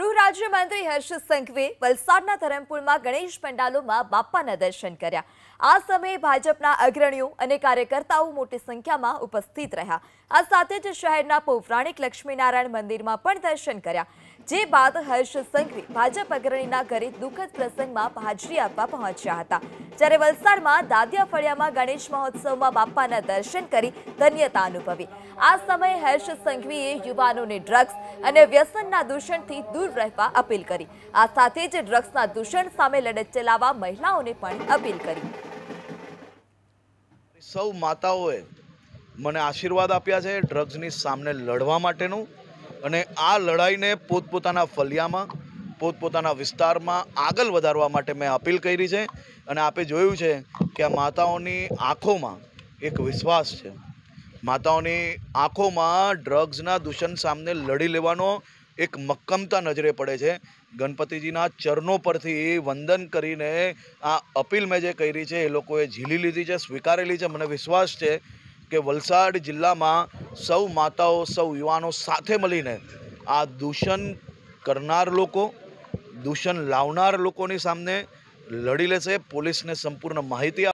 ગૃહ રાજ્યમંત્રી હર્ષ સંઘવીએ વલસાડના ધરમપુરમાં ગણેશ પંડાલોમાં બાપાના દર્શન કર્યા આ સમયે ભાજપના અગ્રણીઓ અને કાર્યકર્તાઓ મોટી સંખ્યામાં ઉપસ્થિત રહ્યા આ સાથે જ શહેરના પૌરાણિક લક્ષ્મીનારાયણ મંદિરમાં પણ દર્શન કર્યા જે બાદ હર્ષ સંઘવી ભાજપ અગ્રણીના ઘરે દુઃખદ પ્રસંગમાં હાજરી આપવા પહોંચ્યા હતા જ્યારે વલસાડમાં દાદિયા ફળિયામાં ગણેશ મહોત્સવમાં બાપાના દર્શન કરી ધન્યતા અનુભવી આ સમયે હર્ષ સંઘવીએ યુવાનોને ડ્રગ્સ અને વ્યસનના દૂષણથી દૂર સચેતન રહેવા અપીલ કરી આ સાથે જ ડ્રગ્સના દૂષણ સામે લડત ચલાવવા મહિલાઓને પણ અપીલ કરી સૌ માતાઓએ મને આશીર્વાદ આપ્યા છે ડ્રગ્સની સામે લડવા માટેનું અને આ લડાઈને પોતપોતાના ફલિયામાં પોતપોતાના વિસ્તારમાં આગળ વધારવા માટે મેં અપીલ કરી છે અને આપે જોયું છે કે આ માતાઓની આંખોમાં એક વિશ્વાસ છે માતાઓની આંખોમાં ડ્રગ્સના દૂષણ સામે લડી લેવાનો એક મક્કમતા નજરે પડે છે ગણપતિજીના ચરણો પરથી વંદન કરીને આ અપીલ મેં જે કરી છે એ લોકોએ ઝીલી લીધી છે સ્વીકારેલી છે મને વિશ્વાસ છે કે વલસાડ જિલ્લામાં સૌ માતાઓ સૌ યુવાનો સાથે મળીને આ દૂષણ કરનાર લોકો દૂષણ લાવનાર લોકોની સામે લડી લેશે પોલીસને સંપૂર્ણ માહિતી